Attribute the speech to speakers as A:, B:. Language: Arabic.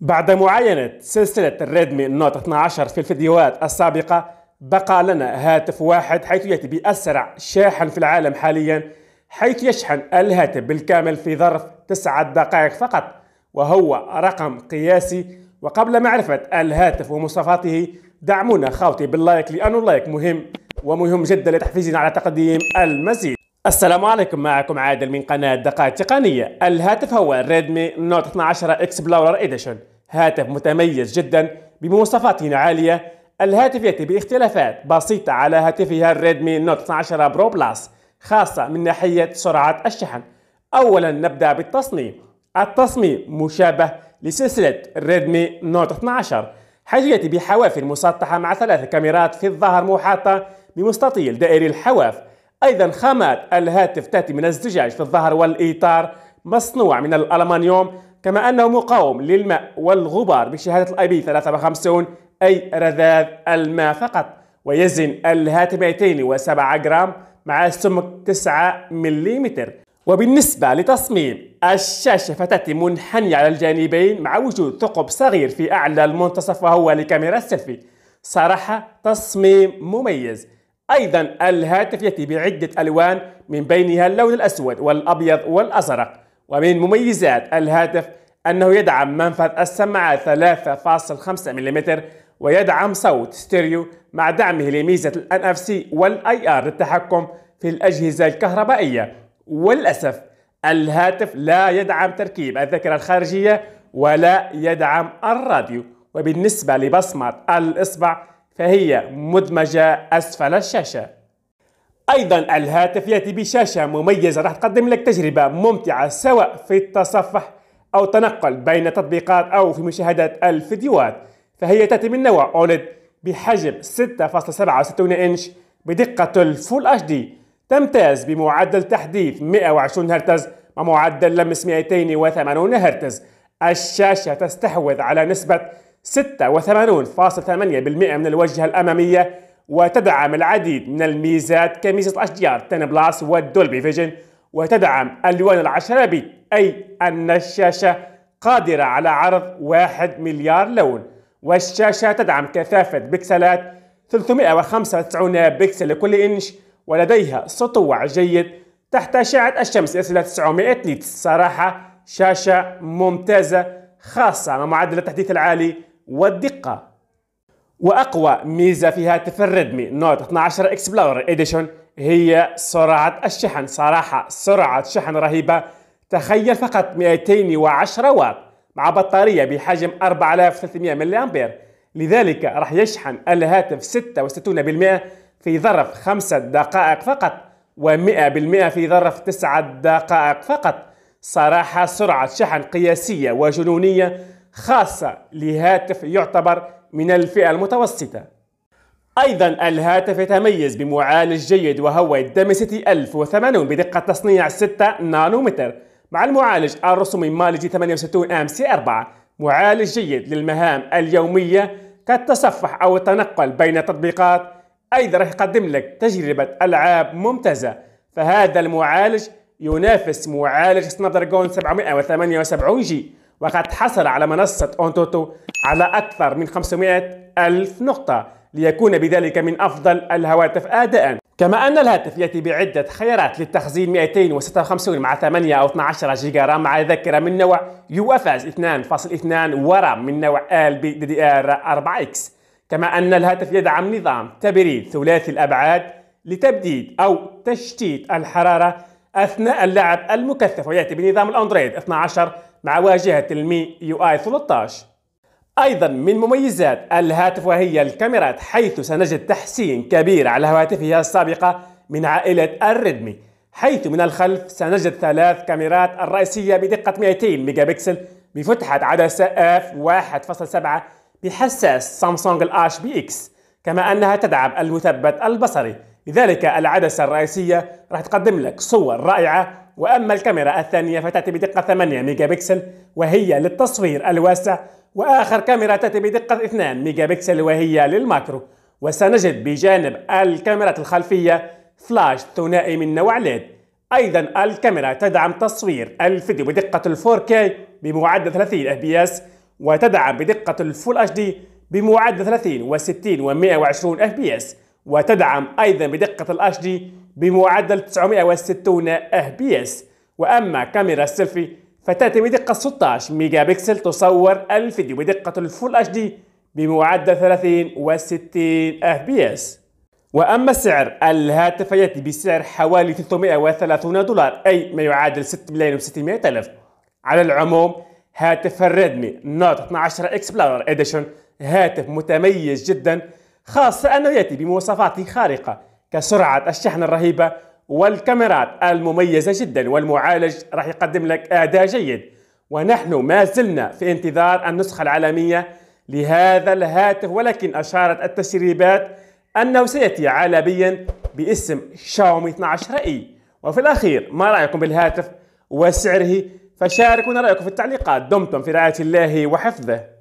A: بعد معاينة سلسلة ريدمي نوت 12 في الفيديوهات السابقة بقى لنا هاتف واحد حيث يأتي بأسرع شاحن في العالم حاليا حيث يشحن الهاتف بالكامل في ظرف 9 دقائق فقط وهو رقم قياسي وقبل معرفة الهاتف ومواصفاته دعمونا خاوتي باللايك لأن اللايك مهم ومهم جدا لتحفيزنا على تقديم المزيد السلام عليكم معكم عادل من قناة دقائق تقنية الهاتف هو ريدمي نوت 12 اكسبلورر اديشن هاتف متميز جدا بمواصفات عالية الهاتف يأتي باختلافات بسيطة على هاتفها الريدمي نوت 12 برو بلس خاصة من ناحية سرعة الشحن أولا نبدأ بالتصميم التصميم مشابه لسلسلة الريدمي نوت 12 حيث يأتي بحواف مسطحة مع ثلاث كاميرات في الظهر محاطة بمستطيل دائري الحواف أيضا خامات الهاتف تأتي من الزجاج في الظهر والإطار مصنوع من الألمنيوم كما أنه مقاوم للماء والغبار بشهادة الاي بي 53 أي رذاذ الماء فقط ويزن الهاتف 207 جرام مع سمك 9 ملم وبالنسبة لتصميم الشاشة فتأتي منحنية على الجانبين مع وجود ثقب صغير في أعلى المنتصف وهو لكاميرا السيلفي صراحة تصميم مميز أيضا الهاتف يأتي بعدة ألوان من بينها اللون الأسود والأبيض والأزرق ومن مميزات الهاتف أنه يدعم منفذ السماعات 3.5 ملم ويدعم صوت ستيريو مع دعمه لميزة الـ NFC والـ IR للتحكم في الأجهزة الكهربائية وللأسف الهاتف لا يدعم تركيب الذاكرة الخارجية ولا يدعم الراديو وبالنسبة لبصمة الإصبع فهي مدمجة أسفل الشاشة أيضا الهاتف يأتي بشاشة مميزة راح تقدم لك تجربة ممتعة سواء في التصفح أو التنقل بين التطبيقات أو في مشاهدة الفيديوهات فهي تأتي من نوع أولد بحجم 6.67 إنش بدقة الفول اتش دي تمتاز بمعدل تحديث 120 هرتز مع معدل لمس 280 هرتز الشاشة تستحوذ على نسبة 86.8% من الوجهة الأمامية وتدعم العديد من الميزات كميزة اتش دي ار 10 بلس والدولبي فيجن وتدعم الوان العشرة بت أي أن الشاشة قادرة على عرض واحد مليار لون والشاشة تدعم كثافة بكسلات 395 بكسل لكل إنش ولديها سطوع جيد تحت أشعة الشمس إلى 900 نيتس صراحة شاشة ممتازة خاصة مع معدل التحديث العالي والدقة واقوى ميزه فيها هاتف الريدمي نوت 12 اكسبلورر اديشن هي سرعه الشحن صراحه سرعه شحن رهيبه تخيل فقط 210 واط مع بطاريه بحجم 4300 ملي امبير لذلك راح يشحن الهاتف 66% في ظرف 5 دقائق فقط و100% في ظرف 9 دقائق فقط صراحه سرعه شحن قياسيه وجنونيه خاصه لهاتف يعتبر من الفئة المتوسطة أيضا الهاتف يتميز بمعالج جيد وهو الدم سيتي 1080 بدقة تصنيع 6 نانومتر مع المعالج الرسومي مالجي 68 ام سي 4 معالج جيد للمهام اليومية كالتصفح أو التنقل بين التطبيقات أيضا راح يقدم لك تجربة ألعاب ممتازة فهذا المعالج ينافس معالج سناب دراجون 778 جي وقد حصل على منصة أونتوتو على أكثر من 500 ألف نقطة ليكون بذلك من أفضل الهواتف أداء كما أن الهاتف يأتي بعدة خيارات للتخزين 256 مع 8 أو 12 جيجا رام مع ذاكرة من نوع UFS 2.2 ورام من نوع LPDDR4X كما أن الهاتف يدعم نظام تبريد ثلاثي الأبعاد لتبديد أو تشتيت الحرارة أثناء اللعب المكثف ويأتي بنظام الأندرويد 12 مع واجهة المي يو اي 13 أيضا من مميزات الهاتف وهي الكاميرات حيث سنجد تحسين كبير على هواتفها السابقة من عائلة الريدمي حيث من الخلف سنجد ثلاث كاميرات الرئيسية بدقة 200 ميجا بكسل بفتحة عدسة اف 1.7 بحساس سامسونج الاش بي اكس كما أنها تدعم المثبت البصري لذلك العدسة الرئيسية راح تقدم لك صور رائعة وأما الكاميرا الثانية فتأتي بدقة 8 ميجا بكسل وهي للتصوير الواسع وآخر كاميرا تأتي بدقة 2 ميجا بكسل وهي للماكرو وسنجد بجانب الكاميرات الخلفية فلاش ثنائي من نوع ليد أيضا الكاميرا تدعم تصوير الفيديو بدقة 4K بمعدل 30 fps وتدعم بدقة الفول HD بمعدل 30 و60 و120 fps وتدعم أيضا بدقة ال HD بمعدل 960 اف بي اس وأما كاميرا السيلفي فتأتي بدقة 16 ميجا بكسل تصور الفيديو بدقة الفول اتش دي بمعدل 30 و60 اف بي اس وأما سعر الهاتف يأتي بسعر حوالي 330 دولار أي ما يعادل 6 ملايين و600 ألف على العموم هاتف الريدمي نوت 12 اكسبلورر اديشن هاتف متميز جدا خاصة أنه يأتي بمواصفات خارقة كسرعة الشحن الرهيبة والكاميرات المميزة جدا والمعالج راح يقدم لك أداء جيد ونحن ما زلنا في انتظار النسخة العالمية لهذا الهاتف ولكن أشارت التسريبات أنه سيأتي عالميا باسم شاومي 12 اي وفي الأخير ما رأيكم بالهاتف وسعره فشاركونا رأيكم في التعليقات دمتم في رعاية الله وحفظه